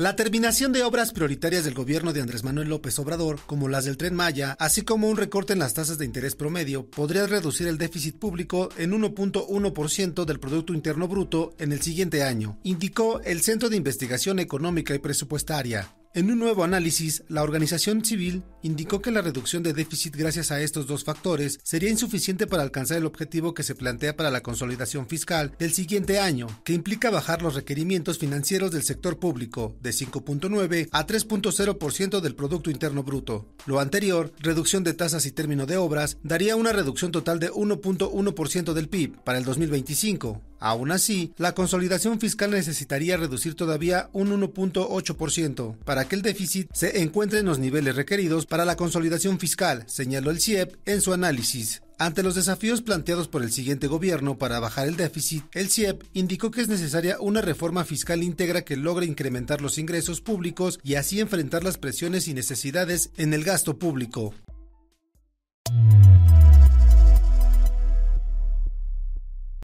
La terminación de obras prioritarias del gobierno de Andrés Manuel López Obrador, como las del tren Maya, así como un recorte en las tasas de interés promedio, podría reducir el déficit público en 1.1% del Producto Interno Bruto en el siguiente año, indicó el Centro de Investigación Económica y Presupuestaria. En un nuevo análisis, la organización civil Indicó que la reducción de déficit gracias a estos dos factores sería insuficiente para alcanzar el objetivo que se plantea para la consolidación fiscal del siguiente año, que implica bajar los requerimientos financieros del sector público de 5.9 a 3.0% del Producto Interno Bruto. Lo anterior, reducción de tasas y término de obras, daría una reducción total de 1.1% del PIB para el 2025. Aún así, la consolidación fiscal necesitaría reducir todavía un 1.8% para que el déficit se encuentre en los niveles requeridos para la consolidación fiscal, señaló el CIEP en su análisis. Ante los desafíos planteados por el siguiente gobierno para bajar el déficit, el CIEP indicó que es necesaria una reforma fiscal íntegra que logre incrementar los ingresos públicos y así enfrentar las presiones y necesidades en el gasto público.